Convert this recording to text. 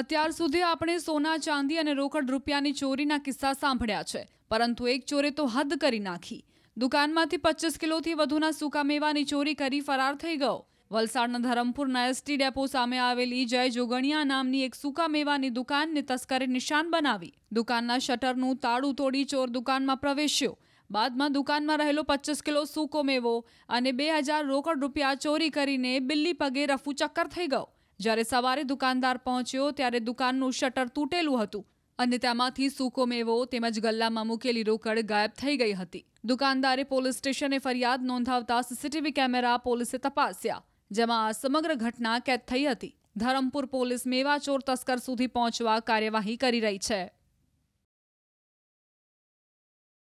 અત્યાર સુધી આપણે સોના ચાંદી અને રોકડ રૂપિયાની ચોરીના કિસ્સા સાંભળ્યા છે પરંતુ એક ચોરે તો હદ કરી નાખી દુકાનમાંથી પચીસ કિલોથી વધુના સૂકા મેવાની ચોરી કરી ફરાર થઈ ગયો વલસાડના ધરમપુરના એસટી ડેપો સામે આવેલી જય જોગણિયા નામની એક સૂકા મેવાની દુકાનને તસ્કરે નિશાન બનાવી દુકાનના શટરનું તાળું તોડી ચોર દુકાનમાં પ્રવેશ્યો બાદમાં દુકાનમાં રહેલો પચીસ કિલો સૂકો મેવો અને બે હજાર રોકડ રૂપિયા ચોરી કરીને બિલ્લી પગે રફુ ચક્કર થઈ ગયો જ્યારે સવારે દુકાનદાર પહોંચ્યો ત્યારે દુકાનનું શટર તૂટેલું હતું અને તેમાંથી સૂકો મેવો તેમજ ગલ્લામાં મૂકેલી રોકડ ગાયબ થઈ ગઈ હતી દુકાનદારે પોલીસ સ્ટેશને ફરિયાદ નોંધાવતા સીસીટીવી કેમેરા પોલીસે તપાસ્યા જેમાં આ સમગ્ર ઘટના કેદ થઈ હતી ધરમપુર પોલીસ મેવાચોર તસ્કર સુધી પહોંચવા કાર્યવાહી કરી રહી છે